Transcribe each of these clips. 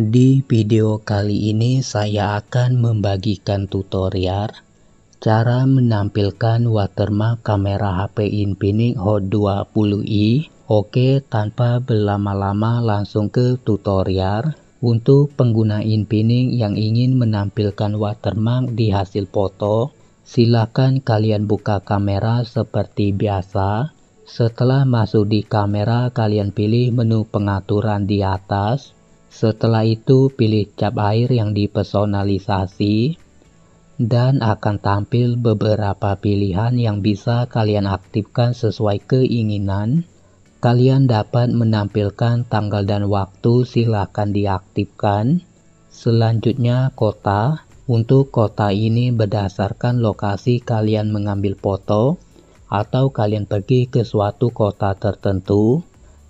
Di video kali ini saya akan membagikan tutorial cara menampilkan watermark kamera HP Infinix Hot 20i. Oke, tanpa berlama-lama langsung ke tutorial. Untuk pengguna Infinix yang ingin menampilkan watermark di hasil foto, silakan kalian buka kamera seperti biasa. Setelah masuk di kamera, kalian pilih menu pengaturan di atas setelah itu pilih cap air yang dipersonalisasi dan akan tampil beberapa pilihan yang bisa kalian aktifkan sesuai keinginan. Kalian dapat menampilkan tanggal dan waktu silahkan diaktifkan. Selanjutnya kota. Untuk kota ini berdasarkan lokasi kalian mengambil foto atau kalian pergi ke suatu kota tertentu.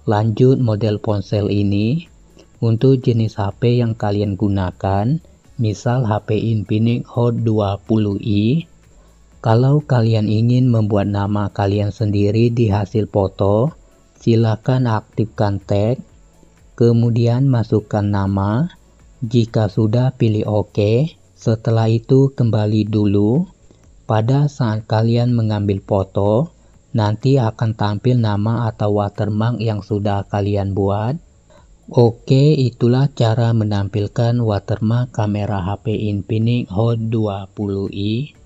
Lanjut model ponsel ini. Untuk jenis HP yang kalian gunakan, misal HP Infinix Hot 20i, kalau kalian ingin membuat nama kalian sendiri di hasil foto, silakan aktifkan tag, kemudian masukkan nama. Jika sudah pilih OK, setelah itu kembali dulu. Pada saat kalian mengambil foto, nanti akan tampil nama atau watermark yang sudah kalian buat. Oke, itulah cara menampilkan watermark kamera HP Infinix Hot 20i.